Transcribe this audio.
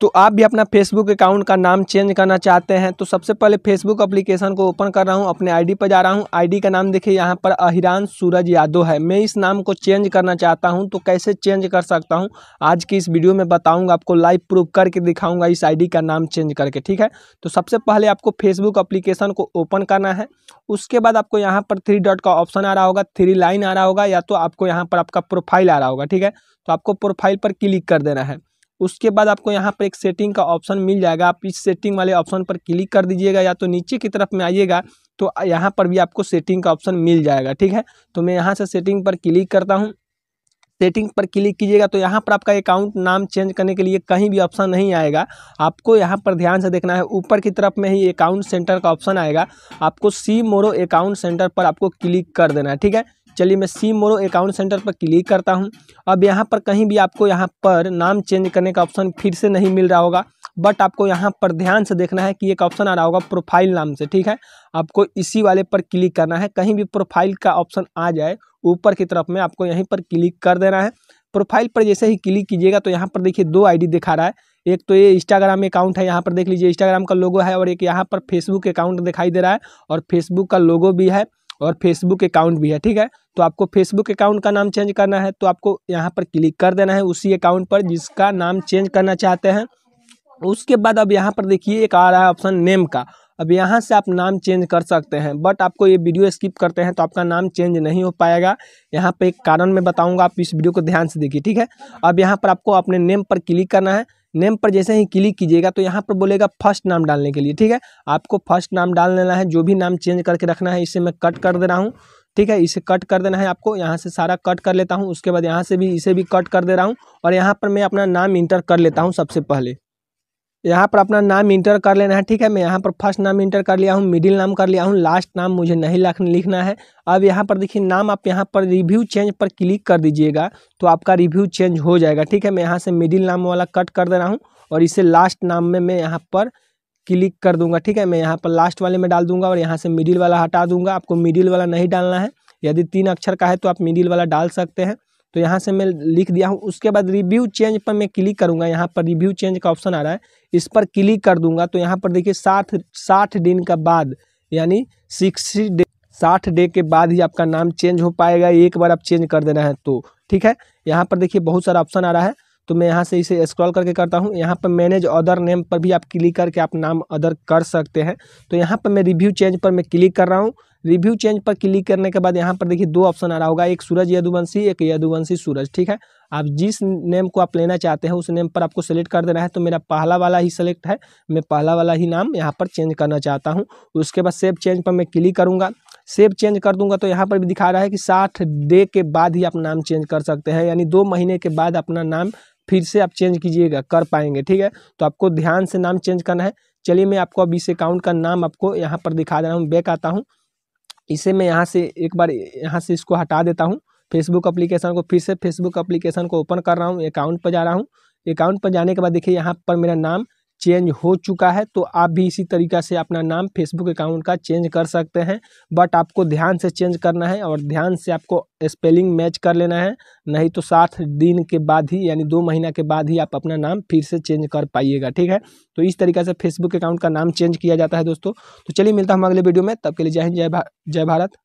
तो आप भी अपना फेसबुक अकाउंट का नाम चेंज करना चाहते हैं तो सबसे पहले फेसबुक एप्लीकेशन को ओपन कर रहा हूं अपने आईडी पर जा रहा हूं आईडी का नाम देखिए यहां पर अहिरान सूरज यादव है मैं इस नाम को चेंज करना चाहता हूं तो कैसे चेंज कर सकता हूं आज की इस वीडियो में बताऊंगा आपको लाइव प्रूफ करके दिखाऊँगा इस आई का नाम चेंज करके ठीक है तो सबसे पहले आपको फेसबुक अप्लीकेशन को ओपन करना है उसके बाद आपको यहाँ पर थ्री डॉट का ऑप्शन आ रहा होगा थ्री लाइन आ रहा होगा या तो आपको यहाँ पर आपका प्रोफाइल आ रहा होगा ठीक है तो आपको प्रोफाइल पर क्लिक कर देना है उसके बाद आपको यहाँ पर एक सेटिंग का ऑप्शन मिल जाएगा आप इस सेटिंग वाले ऑप्शन पर क्लिक कर दीजिएगा या तो नीचे की तरफ में आइएगा तो यहाँ पर भी आपको सेटिंग का ऑप्शन मिल जाएगा ठीक है तो मैं यहाँ से सेटिंग पर क्लिक करता हूँ सेटिंग पर क्लिक कीजिएगा तो यहाँ पर आपका अकाउंट नाम चेंज करने के लिए कहीं भी ऑप्शन नहीं आएगा आपको यहाँ पर ध्यान से देखना है ऊपर की तरफ में ही अकाउंट सेंटर का ऑप्शन आएगा आपको सी मोरो अकाउंट सेंटर पर आपको क्लिक कर देना है ठीक है चलिए मैं सी मोरो अकाउंट सेंटर पर क्लिक करता हूँ अब यहाँ पर कहीं भी आपको यहाँ पर नाम चेंज करने का ऑप्शन फिर से नहीं मिल रहा होगा बट आपको यहाँ पर ध्यान से देखना है कि एक ऑप्शन आ रहा होगा प्रोफाइल नाम से ठीक है आपको इसी वाले पर क्लिक करना है कहीं भी प्रोफाइल का ऑप्शन आ जाए ऊपर की तरफ में आपको यहीं पर क्लिक कर देना है प्रोफाइल पर जैसे ही क्लिक कीजिएगा तो यहाँ पर देखिए दो आईडी दिखा रहा है एक तो ये इंस्टाग्राम अकाउंट है यहाँ पर देख लीजिए इंस्टाग्राम का लोगो है और एक यहाँ पर फेसबुक अकाउंट दिखाई दे रहा है और फेसबुक का लोगो भी है और फेसबुक अकाउंट भी है ठीक है तो आपको फेसबुक अकाउंट का नाम चेंज करना है तो आपको यहाँ पर क्लिक कर देना है उसी अकाउंट पर जिसका नाम चेंज करना चाहते हैं उसके बाद अब यहाँ पर देखिए एक आ रहा है ऑप्शन नेम का अब यहाँ से आप नाम चेंज कर सकते हैं बट आपको ये वीडियो स्किप करते हैं तो आपका नाम चेंज नहीं हो पाएगा यहाँ पे एक कारण मैं बताऊँगा आप इस वीडियो को ध्यान से देखिए ठीक है अब यहाँ पर आपको अपने नेम पर क्लिक करना है नेम पर जैसे ही क्लिक कीजिएगा तो यहाँ पर बोलेगा फर्स्ट नाम डालने के लिए ठीक है आपको फर्स्ट नाम डाल लेना है जो भी नाम चेंज करके रखना है इसे मैं कट कर दे रहा हूँ ठीक है इसे कट कर देना है आपको यहाँ से सारा कट कर लेता हूँ उसके बाद यहाँ से भी इसे भी कट कर दे रहा हूँ और यहाँ पर मैं अपना नाम इंटर कर लेता हूँ सबसे पहले यहाँ पर अपना नाम इंटर कर लेना है ठीक है मैं यहाँ पर फर्स्ट नाम इंटर कर लिया हूँ मिडिल नाम कर लिया हूँ लास्ट नाम मुझे नहीं लख लिखना है अब यहाँ पर देखिए नाम आप यहाँ पर रिव्यू चेंज पर क्लिक कर दीजिएगा तो आपका रिव्यू चेंज हो जाएगा ठीक है मैं यहाँ से मिडिल नाम वाला कट कर दे रहा हूँ और इसे लास्ट नाम में मैं यहाँ पर क्लिक कर दूंगा ठीक है मैं यहाँ पर लास्ट वाले में डाल दूंगा और यहाँ से मिडिल वाला हटा दूंगा आपको मिडिल वाला नहीं डालना है यदि तीन अक्षर का है तो आप मिडिल वाला डाल सकते हैं तो यहाँ से मैं लिख दिया हूँ उसके बाद रिव्यू चेंज पर मैं क्लिक करूँगा यहाँ पर रिव्यू चेंज का ऑप्शन आ रहा है इस पर क्लिक कर दूंगा तो यहाँ पर देखिए साठ साठ दिन का बाद यानी सिक्सटी डे साठ डे के बाद ही आपका नाम चेंज हो पाएगा एक बार आप चेंज कर देना है तो ठीक है यहाँ पर देखिए बहुत सारा ऑप्शन आ रहा है तो मैं यहाँ से इसे स्क्रॉल करके करता हूँ यहाँ पर मैनेज अदर नेम पर भी आप क्लिक करके आप नाम अदर कर सकते हैं तो यहाँ पर मैं रिव्यू चेंज पर मैं क्लिक कर रहा हूँ रिव्यू चेंज पर क्लिक करने के बाद यहाँ पर देखिए दो ऑप्शन आ रहा होगा एक सूरज यदुवंशी एक यदुवंशी सूरज ठीक है आप जिस नेम को आप लेना चाहते हैं उस नेम पर आपको सेलेक्ट कर देना है तो मेरा पहला वाला ही सेलेक्ट है मैं पहला वाला ही नाम यहाँ पर चेंज करना चाहता हूँ उसके बाद सेव चेंज पर मैं क्लिक करूँगा सेव चेंज कर दूंगा तो यहाँ पर भी दिखा रहा है कि साठ डे के बाद ही आप नाम चेंज कर सकते हैं यानी दो महीने के बाद अपना नाम फिर से आप चेंज कीजिएगा कर पाएंगे ठीक है तो आपको ध्यान से नाम चेंज करना है चलिए मैं आपको अब इस अकाउंट का नाम आपको यहाँ पर दिखा दे रहा हूँ बैक आता हूँ इसे मैं यहाँ से एक बार यहाँ से इसको हटा देता हूँ फेसबुक अप्लीकेशन को फिर से फेसबुक अप्लीकेशन को ओपन कर रहा हूँ अकाउंट पर जा रहा हूँ अकाउंट पर जाने के बाद देखिए यहाँ पर मेरा नाम चेंज हो चुका है तो आप भी इसी तरीका से अपना नाम फेसबुक अकाउंट का चेंज कर सकते हैं बट आपको ध्यान से चेंज करना है और ध्यान से आपको स्पेलिंग मैच कर लेना है नहीं तो सात दिन के बाद ही यानी दो महीना के बाद ही आप अपना नाम फिर से चेंज कर पाइएगा ठीक है तो इस तरीके से फेसबुक अकाउंट का नाम चेंज किया जाता है दोस्तों तो चलिए मिलता हूँ अगले वीडियो में तब के लिए जय हिंद जय भा, जय भारत